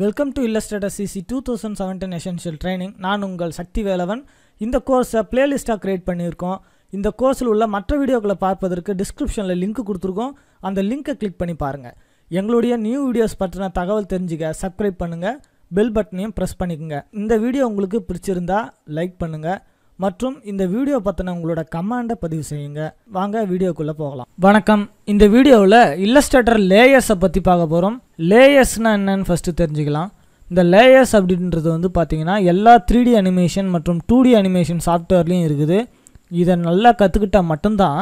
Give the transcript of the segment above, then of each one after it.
welcome to Illustrator CC two thousand seventeen essential training நான் உங்கள் சக்தி வேலவன் இந்த கோர்ஸை பிளேலிஸ்ட்டாக க்ரியேட் பண்ணியிருக்கோம் இந்த கோர்ஸில் உள்ள மற்ற வீடியோக்களை பார்ப்பதற்கு டிஸ்கிரிப்ஷனில் லிங்க் கொடுத்துருக்கோம் அந்த லிங்கை கிளிக் பண்ணி பாருங்கள் எங்களுடைய நியூ வீடியோஸ் பற்றின தகவல் தெரிஞ்சுக்க சப்ஸ்கிரைப் பண்ணுங்கள் பெல் பட்டனையும் ப்ரெஸ் பண்ணிக்கோங்க இந்த வீடியோ உங்களுக்கு பிடிச்சிருந்தா லைக் பண்ணுங்கள் மற்றும் இந்த வீடியோ பற்றின உங்களோட கமெண்டை பதிவு செய்யுங்க வாங்க வீடியோக்குள்ளே போகலாம் வணக்கம் இந்த வீடியோவில் இல்லஸ்டேட்டர் லேயர்ஸை பற்றி பார்க்க போகிறோம் லேயர்ஸ்னால் என்னன்னு ஃபஸ்ட்டு தெரிஞ்சுக்கலாம் இந்த லேயர்ஸ் அப்படின்றது வந்து பார்த்திங்கன்னா எல்லா த்ரீ டி அனிமேஷன் மற்றும் டூ டி அனிமேஷன் சாஃப்ட்வேர்லேயும் இருக்குது இதை நல்லா கற்றுக்கிட்டால் மட்டும்தான்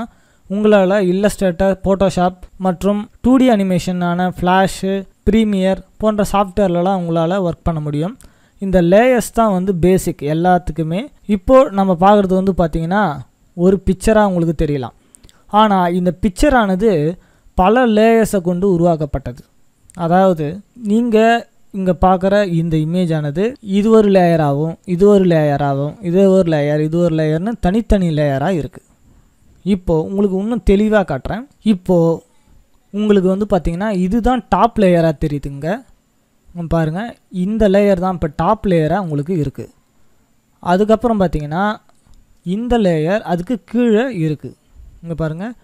உங்களால் இல்லஸ்டேட்டர் ஃபோட்டோஷாப் மற்றும் டூ டி அனிமேஷனான ஃப்ளாஷு ப்ரீமியர் போன்ற சாஃப்ட்வேர்லலாம் உங்களால் ஒர்க் பண்ண முடியும் இந்த லேயர்ஸ் தான் வந்து பேசிக் எல்லாத்துக்குமே இப்போது நம்ம பார்க்குறது வந்து பார்த்திங்கன்னா ஒரு பிக்சராக உங்களுக்கு தெரியலாம் ஆனால் இந்த பிக்சரானது பல லேயர்ஸை கொண்டு உருவாக்கப்பட்டது அதாவது நீங்கள் இங்கே பார்க்குற இந்த இமேஜ் ஆனது இது ஒரு லேயராகவும் இது ஒரு லேயராகவும் இது ஒரு லேயர் இது ஒரு லேயர்னு தனித்தனி லேயராக இருக்குது இப்போது உங்களுக்கு இன்னும் தெளிவாக காட்டுறேன் இப்போது உங்களுக்கு வந்து பார்த்திங்கன்னா இதுதான் டாப் லேயராக தெரியுதுங்க பாருங்கள் இந்த லேயர் தான் இப்போ டாப் லேயராக உங்களுக்கு இருக்குது அதுக்கப்புறம் பார்த்திங்கன்னா இந்த லேயர் அதுக்கு கீழே இருக்குது இங்கே பாருங்கள்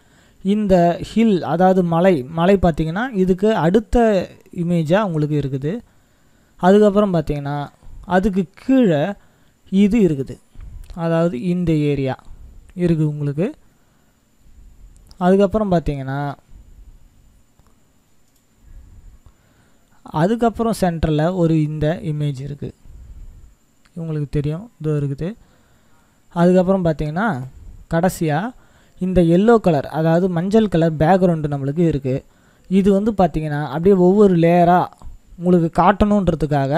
இந்த ஹில் அதாவது மலை மலை பார்த்திங்கன்னா இதுக்கு அடுத்த இமேஜாக உங்களுக்கு இருக்குது அதுக்கப்புறம் பார்த்திங்கன்னா அதுக்கு கீழே இது இருக்குது அதாவது இந்த ஏரியா இருக்குது உங்களுக்கு அதுக்கப்புறம் பார்த்திங்கன்னா அதுக்கப்புறம் சென்டரில் ஒரு இந்த இமேஜ் இருக்குது இவங்களுக்கு தெரியும் இதோ இருக்குது அதுக்கப்புறம் பார்த்திங்கன்னா கடைசியாக இந்த எல்லோ கலர் அதாவது மஞ்சள் கலர் பேக்ரவுண்டு நம்மளுக்கு இருக்குது இது வந்து பார்த்திங்கன்னா அப்படியே ஒவ்வொரு லேயராக உங்களுக்கு காட்டணுன்றதுக்காக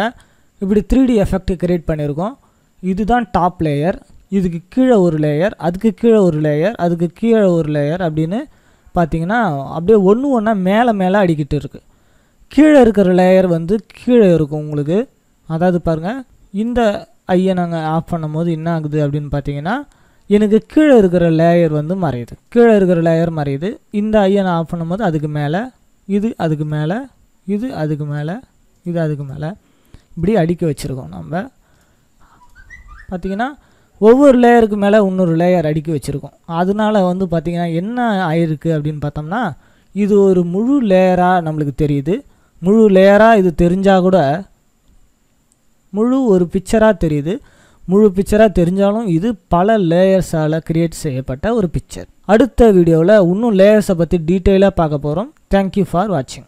இப்படி த்ரீ டி எஃபெக்ட் க்ரியேட் பண்ணியிருக்கோம் இதுதான் டாப் லேயர் இதுக்கு கீழே ஒரு லேயர் அதுக்கு கீழே ஒரு லேயர் அதுக்கு கீழே ஒரு லேயர் அப்படின்னு பார்த்திங்கன்னா அப்படியே ஒன்று ஒன்றா மேலே மேலே அடிக்கிட்டு இருக்குது கீழே இருக்கிற லேயர் வந்து கீழே இருக்கும் உங்களுக்கு அதாவது பாருங்கள் இந்த ஐயை நாங்கள் ஆஃப் பண்ணும்போது என்ன ஆகுது அப்படின்னு பார்த்தீங்கன்னா எனக்கு கீழே இருக்கிற லேயர் வந்து மறையுது கீழே இருக்கிற லேயர் மறையுது இந்த ஐயை நான் ஆஃப் பண்ணும்போது அதுக்கு மேலே இது அதுக்கு மேலே இது அதுக்கு மேலே இது அதுக்கு மேலே இப்படி அடிக்க வச்சுருக்கோம் நம்ம பார்த்திங்கன்னா ஒவ்வொரு லேயருக்கு மேலே இன்னொரு லேயர் அடிக்க வச்சுருக்கோம் அதனால் வந்து பார்த்திங்கன்னா என்ன ஆயிருக்கு அப்படின்னு பார்த்தோம்னா இது ஒரு முழு லேயராக நம்மளுக்கு தெரியுது முழு லேயராக இது தெரிஞ்சால் கூட முழு ஒரு பிக்சராக தெரியுது முழு பிக்சராக தெரிஞ்சாலும் இது பல லேயர்ஸால் க்ரியேட் செய்யப்பட்ட ஒரு பிக்சர் அடுத்த வீடியோவில் இன்னும் லேயர்ஸை பற்றி டீட்டெயிலாக பார்க்க போகிறோம் தேங்க்யூ ஃபார் வாட்சிங்